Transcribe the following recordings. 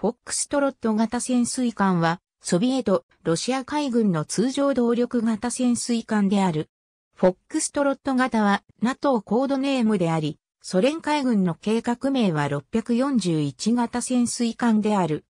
フォックストロット型潜水艦は、ソビエト、ロシア海軍の通常動力型潜水艦である。フォックストロット型は NATO コードネームであり、ソ連海軍の計画名は641型潜水艦である。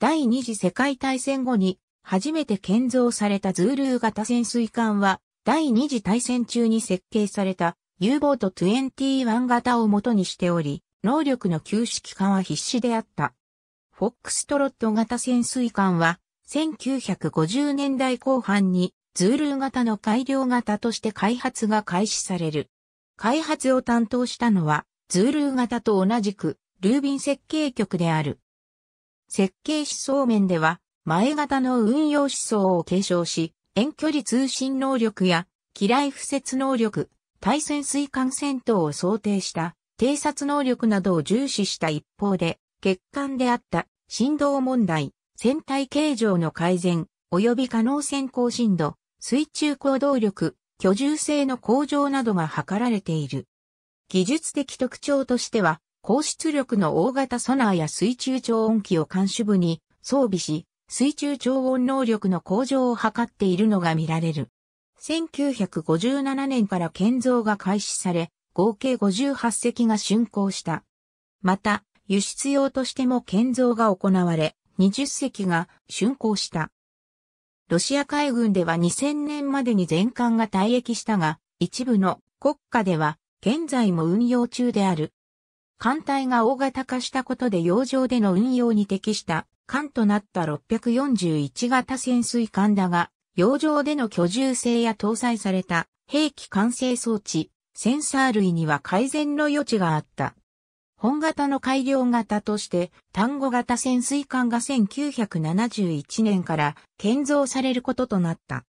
第二次世界大戦後に初めて建造されたズールー型潜水艦は第二次大戦中に設計された U ボート21型を元にしており、能力の旧式化は必至であった。フォックストロット型潜水艦は、1950年代後半に、ズールー型の改良型として開発が開始される。開発を担当したのは、ズールー型と同じく、ルービン設計局である。設計思想面では、前型の運用思想を継承し、遠距離通信能力や、機雷敷設能力、対潜水艦戦闘を想定した偵察能力などを重視した一方で、欠陥であった振動問題、船体形状の改善、及び可能先行振度、水中行動力、居住性の向上などが図られている。技術的特徴としては、高出力の大型ソナーや水中超音機を監視部に装備し、水中超音能力の向上を図っているのが見られる。1957年から建造が開始され、合計58隻が竣工した。また、輸出用としても建造が行われ、20隻が竣工した。ロシア海軍では2000年までに全艦が退役したが、一部の国家では現在も運用中である。艦隊が大型化したことで洋上での運用に適した艦となった641型潜水艦だが、洋上での居住性や搭載された兵器完成装置、センサー類には改善の余地があった。本型の改良型として、単語型潜水艦が1971年から建造されることとなった。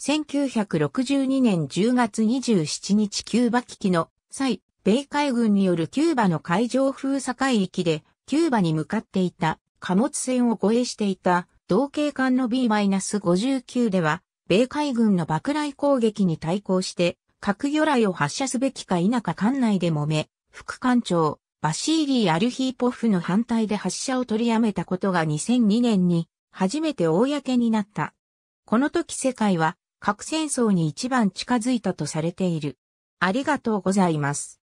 1962年10月27日キューバ危機の際、米海軍によるキューバの海上封鎖海域で、キューバに向かっていた貨物船を護衛していた同型艦の B-59 では、米海軍の爆雷攻撃に対抗して、核魚雷を発射すべきか否か艦内で揉め、副艦長、バシーリー・アルヒーポフの反対で発射を取りやめたことが2002年に初めて公になった。この時世界は核戦争に一番近づいたとされている。ありがとうございます。